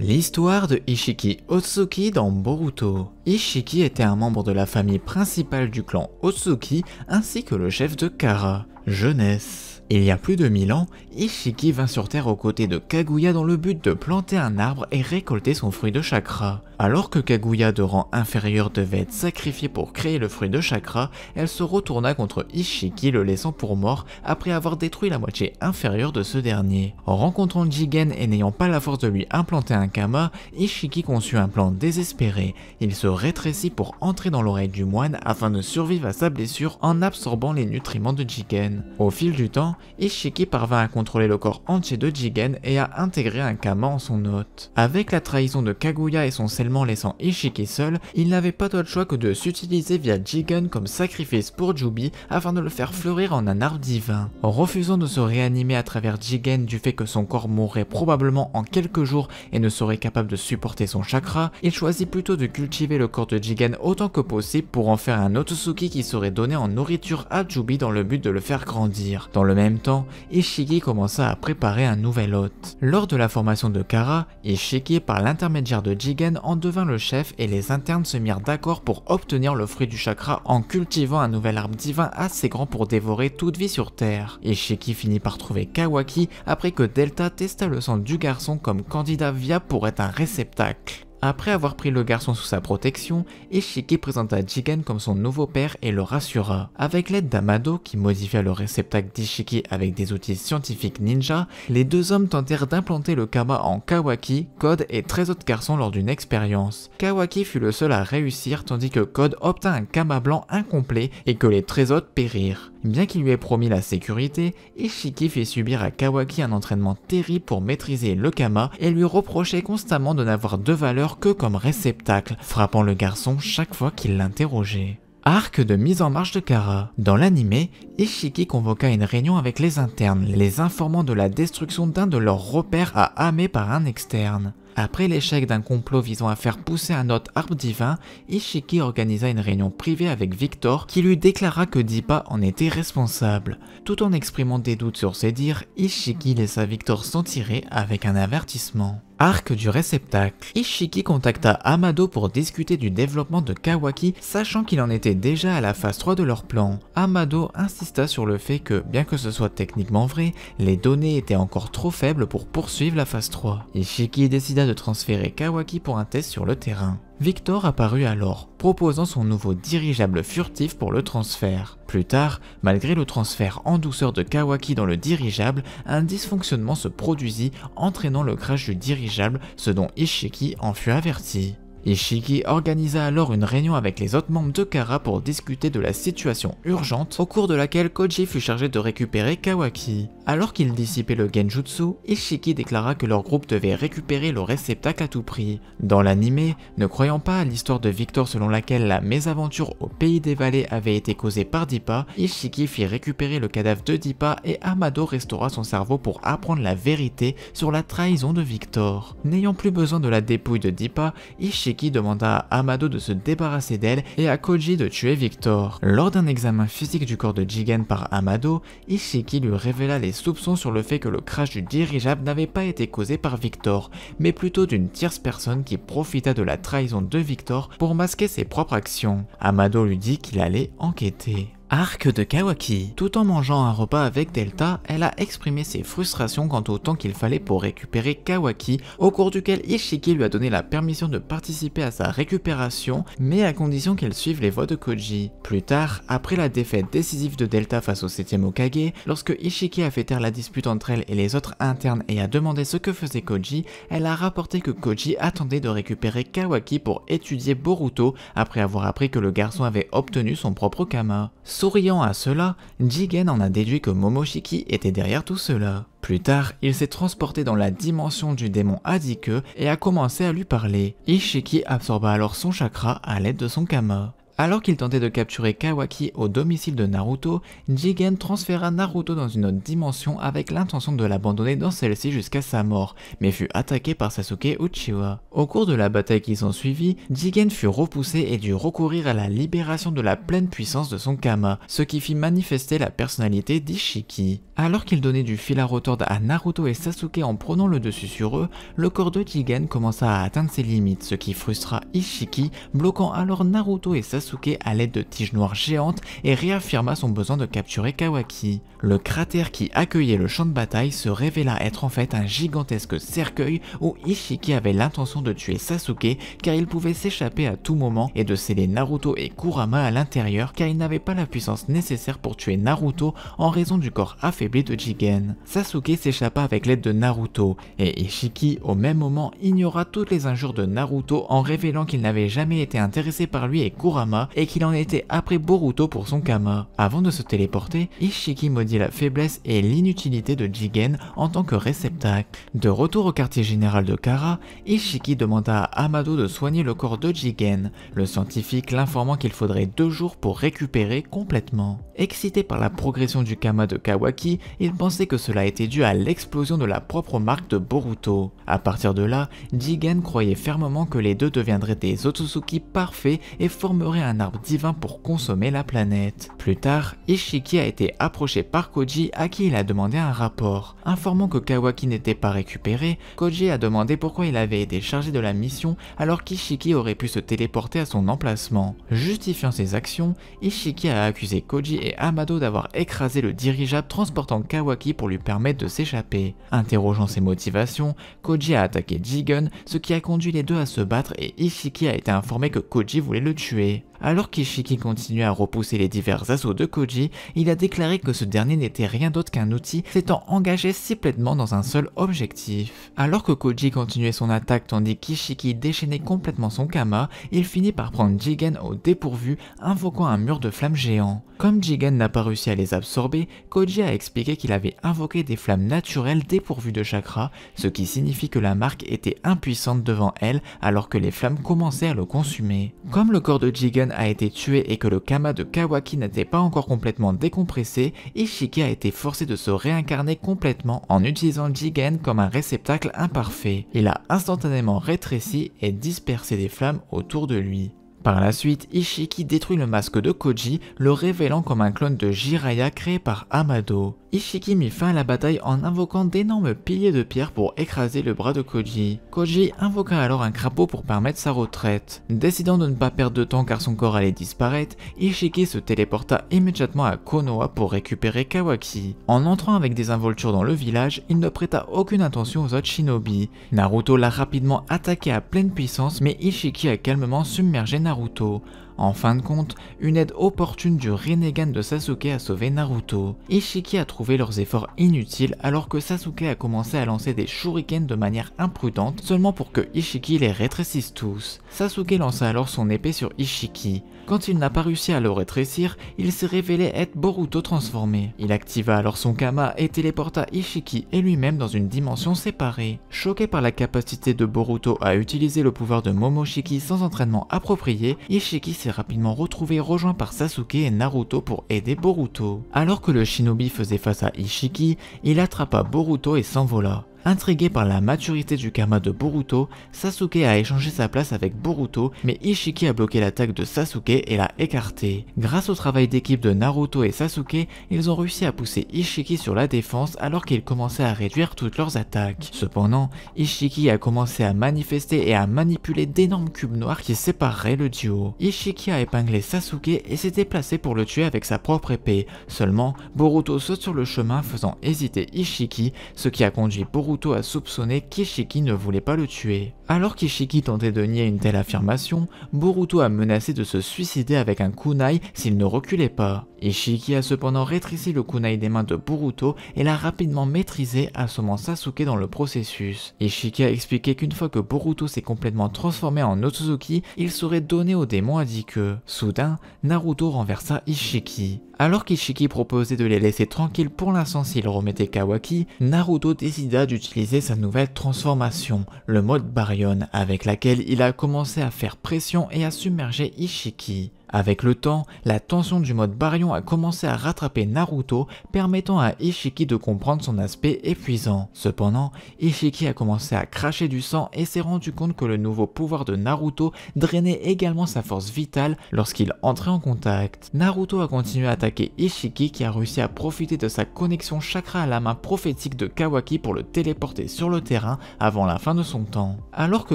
L'histoire de Ishiki Otsuki dans Boruto. Ishiki était un membre de la famille principale du clan Otsuki ainsi que le chef de Kara, jeunesse. Il y a plus de 1000 ans, Ishiki vint sur Terre aux côtés de Kaguya dans le but de planter un arbre et récolter son fruit de chakra. Alors que Kaguya de rang inférieur devait être sacrifiée pour créer le fruit de chakra, elle se retourna contre Ishiki le laissant pour mort après avoir détruit la moitié inférieure de ce dernier. En rencontrant Jigen et n'ayant pas la force de lui implanter un Kama, Ishiki conçut un plan désespéré. Il se rétrécit pour entrer dans l'oreille du moine afin de survivre à sa blessure en absorbant les nutriments de Jigen. Au fil du temps, Ishiki parvint à contrôler le corps entier de Jigen et à intégrer un Kama en son hôte. Avec la trahison de Kaguya et son sel laissant Ishiki seul, il n'avait pas d'autre choix que de s'utiliser via Jigen comme sacrifice pour Jubi afin de le faire fleurir en un arbre divin. En refusant de se réanimer à travers Jigen du fait que son corps mourrait probablement en quelques jours et ne serait capable de supporter son chakra, il choisit plutôt de cultiver le corps de Jigen autant que possible pour en faire un Otsuki qui serait donné en nourriture à Jubi dans le but de le faire grandir. Dans le même temps, Ishiki commença à préparer un nouvel hôte. Lors de la formation de Kara, Ishiki par l'intermédiaire de Jigen en devint le chef et les internes se mirent d'accord pour obtenir le fruit du chakra en cultivant un nouvel arbre divin assez grand pour dévorer toute vie sur Terre. Ishiki finit par trouver Kawaki après que Delta testa le sang du garçon comme candidat viable pour être un réceptacle. Après avoir pris le garçon sous sa protection, Ishiki présenta Jigen comme son nouveau père et le rassura. Avec l'aide d'Amado, qui modifia le réceptacle d'Ishiki avec des outils scientifiques ninja, les deux hommes tentèrent d'implanter le Kama en Kawaki, Code et 13 autres garçons lors d'une expérience. Kawaki fut le seul à réussir tandis que Code obtint un Kama blanc incomplet et que les 13 autres périrent. Bien qu'il lui ait promis la sécurité, Ishiki fit subir à Kawaki un entraînement terrible pour maîtriser le Kama et lui reprochait constamment de n'avoir de valeur que comme réceptacle, frappant le garçon chaque fois qu'il l'interrogeait. Arc de mise en marche de Kara. Dans l'animé, Ishiki convoqua une réunion avec les internes, les informant de la destruction d'un de leurs repères à Amé par un externe. Après l'échec d'un complot visant à faire pousser un autre arbre divin, Ishiki organisa une réunion privée avec Victor qui lui déclara que Dipa en était responsable. Tout en exprimant des doutes sur ses dires, Ishiki laissa Victor s'en tirer avec un avertissement. Arc du réceptacle. Ishiki contacta Amado pour discuter du développement de Kawaki, sachant qu'il en était déjà à la phase 3 de leur plan. Amado insista sur le fait que, bien que ce soit techniquement vrai, les données étaient encore trop faibles pour poursuivre la phase 3. Ishiki décida de transférer Kawaki pour un test sur le terrain. Victor apparut alors, proposant son nouveau dirigeable furtif pour le transfert. Plus tard, malgré le transfert en douceur de Kawaki dans le dirigeable, un dysfonctionnement se produisit entraînant le crash du dirigeable, ce dont Ishiki en fut averti. Ishiki organisa alors une réunion avec les autres membres de Kara pour discuter de la situation urgente, au cours de laquelle Koji fut chargé de récupérer Kawaki. Alors qu'il dissipait le Genjutsu, Ishiki déclara que leur groupe devait récupérer le réceptacle à tout prix. Dans l'anime, ne croyant pas à l'histoire de Victor selon laquelle la mésaventure au pays des vallées avait été causée par Dipa, Ishiki fit récupérer le cadavre de Dipa et Amado restaura son cerveau pour apprendre la vérité sur la trahison de Victor. N'ayant plus besoin de la dépouille de Dipa, Ishiki Ishiki demanda à Amado de se débarrasser d'elle et à Koji de tuer Victor. Lors d'un examen physique du corps de Jigen par Amado, Ishiki lui révéla les soupçons sur le fait que le crash du dirigeable n'avait pas été causé par Victor, mais plutôt d'une tierce personne qui profita de la trahison de Victor pour masquer ses propres actions. Amado lui dit qu'il allait enquêter. Arc de Kawaki. Tout en mangeant un repas avec Delta, elle a exprimé ses frustrations quant au temps qu'il fallait pour récupérer Kawaki, au cours duquel Ishiki lui a donné la permission de participer à sa récupération, mais à condition qu'elle suive les voies de Koji. Plus tard, après la défaite décisive de Delta face au 7ème Okage, lorsque Ishiki a fait taire la dispute entre elle et les autres internes et a demandé ce que faisait Koji, elle a rapporté que Koji attendait de récupérer Kawaki pour étudier Boruto après avoir appris que le garçon avait obtenu son propre Kama. Souriant à cela, Jigen en a déduit que Momoshiki était derrière tout cela. Plus tard, il s'est transporté dans la dimension du démon Adike et a commencé à lui parler. Ishiki absorba alors son chakra à l'aide de son kama. Alors qu'il tentait de capturer Kawaki au domicile de Naruto, Jigen transféra Naruto dans une autre dimension avec l'intention de l'abandonner dans celle-ci jusqu'à sa mort, mais fut attaqué par Sasuke Uchiwa. Au cours de la bataille qui s'ensuivit, Jigen fut repoussé et dut recourir à la libération de la pleine puissance de son Kama, ce qui fit manifester la personnalité d'Ishiki. Alors qu'il donnait du fil à retordre à Naruto et Sasuke en prenant le dessus sur eux, le corps de Jigen commença à atteindre ses limites, ce qui frustra Ishiki, bloquant alors Naruto et Sasuke Sasuke à l'aide de tiges noires géantes et réaffirma son besoin de capturer Kawaki. Le cratère qui accueillait le champ de bataille se révéla être en fait un gigantesque cercueil où Ishiki avait l'intention de tuer Sasuke car il pouvait s'échapper à tout moment et de sceller Naruto et Kurama à l'intérieur car il n'avait pas la puissance nécessaire pour tuer Naruto en raison du corps affaibli de Jigen. Sasuke s'échappa avec l'aide de Naruto et Ishiki au même moment ignora toutes les injures de Naruto en révélant qu'il n'avait jamais été intéressé par lui et Kurama et qu'il en était après Boruto pour son Kama. Avant de se téléporter, Ishiki maudit la faiblesse et l'inutilité de Jigen en tant que réceptacle. De retour au quartier général de Kara, Ishiki demanda à Amado de soigner le corps de Jigen, le scientifique l'informant qu'il faudrait deux jours pour récupérer complètement. Excité par la progression du Kama de Kawaki, il pensait que cela était dû à l'explosion de la propre marque de Boruto. À partir de là, Jigen croyait fermement que les deux deviendraient des Otsutsuki parfaits et formeraient un un arbre divin pour consommer la planète. Plus tard, Ishiki a été approché par Koji à qui il a demandé un rapport. Informant que Kawaki n'était pas récupéré, Koji a demandé pourquoi il avait été chargé de la mission alors qu'Ishiki aurait pu se téléporter à son emplacement. Justifiant ses actions, Ishiki a accusé Koji et Amado d'avoir écrasé le dirigeable transportant Kawaki pour lui permettre de s'échapper. Interrogeant ses motivations, Koji a attaqué Jigen, ce qui a conduit les deux à se battre et Ishiki a été informé que Koji voulait le tuer. Alors qu'Ishiki continuait à repousser les divers assauts de Koji, il a déclaré que ce dernier n'était rien d'autre qu'un outil s'étant engagé si pleinement dans un seul objectif. Alors que Koji continuait son attaque tandis qu'Ishiki déchaînait complètement son Kama, il finit par prendre Jigen au dépourvu, invoquant un mur de flammes géant. Comme Jigen n'a pas réussi à les absorber, Koji a expliqué qu'il avait invoqué des flammes naturelles dépourvues de chakra, ce qui signifie que la marque était impuissante devant elle alors que les flammes commençaient à le consumer. Comme le corps de Jigen a été tué et que le Kama de Kawaki n'était pas encore complètement décompressé, Ishiki a été forcé de se réincarner complètement en utilisant Jigen comme un réceptacle imparfait. Il a instantanément rétréci et dispersé des flammes autour de lui. Par la suite, Ishiki détruit le masque de Koji, le révélant comme un clone de Jiraiya créé par Amado. Ishiki mit fin à la bataille en invoquant d'énormes piliers de pierre pour écraser le bras de Koji. Koji invoqua alors un crapaud pour permettre sa retraite. Décidant de ne pas perdre de temps car son corps allait disparaître, Ishiki se téléporta immédiatement à Konoha pour récupérer Kawaki. En entrant avec des involtures dans le village, il ne prêta aucune attention aux autres shinobi. Naruto l'a rapidement attaqué à pleine puissance mais Ishiki a calmement submergé Naruto Naruto en fin de compte, une aide opportune du Rinnegan de Sasuke a sauvé Naruto. Ishiki a trouvé leurs efforts inutiles alors que Sasuke a commencé à lancer des shurikens de manière imprudente seulement pour que Ishiki les rétrécisse tous. Sasuke lança alors son épée sur Ishiki. Quand il n'a pas réussi à le rétrécir, il s'est révélé être Boruto transformé. Il activa alors son Kama et téléporta Ishiki et lui-même dans une dimension séparée. Choqué par la capacité de Boruto à utiliser le pouvoir de Momoshiki sans entraînement approprié, Ishiki s'est rapidement retrouvé rejoint par Sasuke et Naruto pour aider Boruto. Alors que le shinobi faisait face à Ishiki, il attrapa Boruto et s'envola. Intrigué par la maturité du karma de Boruto, Sasuke a échangé sa place avec Boruto, mais Ishiki a bloqué l'attaque de Sasuke et l'a écarté. Grâce au travail d'équipe de Naruto et Sasuke, ils ont réussi à pousser Ishiki sur la défense alors qu'ils commençaient à réduire toutes leurs attaques. Cependant, Ishiki a commencé à manifester et à manipuler d'énormes cubes noirs qui sépareraient le duo. Ishiki a épinglé Sasuke et s'est déplacé pour le tuer avec sa propre épée. Seulement, Boruto saute sur le chemin faisant hésiter Ishiki, ce qui a conduit Boruto a soupçonné qu'Ishiki ne voulait pas le tuer. Alors qu'Ishiki tentait de nier une telle affirmation, Boruto a menacé de se suicider avec un kunai s'il ne reculait pas. Ishiki a cependant rétréci le kunai des mains de Boruto et l'a rapidement maîtrisé, assommant Sasuke dans le processus. Ishiki a expliqué qu'une fois que Boruto s'est complètement transformé en Otsutsuki, il serait donné au démon à dit que. Soudain, Naruto renversa Ishiki. Alors qu'Ishiki proposait de les laisser tranquilles pour l'instant s'il remettait Kawaki, Naruto décida d'utiliser sa nouvelle transformation, le mode Baryon, avec laquelle il a commencé à faire pression et à submerger Ishiki. Avec le temps, la tension du mode Baryon a commencé à rattraper Naruto, permettant à Ishiki de comprendre son aspect épuisant. Cependant, Ishiki a commencé à cracher du sang et s'est rendu compte que le nouveau pouvoir de Naruto drainait également sa force vitale lorsqu'il entrait en contact. Naruto a continué à attaquer Ishiki qui a réussi à profiter de sa connexion chakra à la main prophétique de Kawaki pour le téléporter sur le terrain avant la fin de son temps. Alors que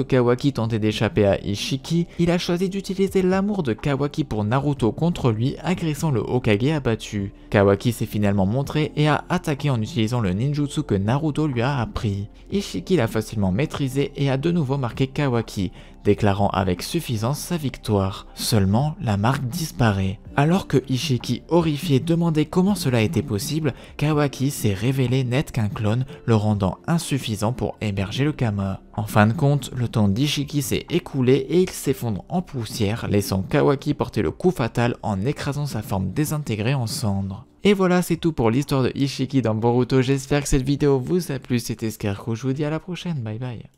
Kawaki tentait d'échapper à Ishiki, il a choisi d'utiliser l'amour de Kawaki pour Naruto contre lui, agressant le Hokage abattu. Kawaki s'est finalement montré et a attaqué en utilisant le ninjutsu que Naruto lui a appris. Ishiki l'a facilement maîtrisé et a de nouveau marqué Kawaki, déclarant avec suffisance sa victoire. Seulement, la marque disparaît. Alors que Ishiki, horrifié, demandait comment cela était possible, Kawaki s'est révélé net qu'un clone, le rendant insuffisant pour héberger le Kama. En fin de compte, le temps d'Ishiki s'est écoulé et il s'effondre en poussière, laissant Kawaki porter le coup fatal en écrasant sa forme désintégrée en cendres. Et voilà, c'est tout pour l'histoire de Ishiki dans Boruto, j'espère que cette vidéo vous a plu, c'était Scarecrow, je vous dis à la prochaine, bye bye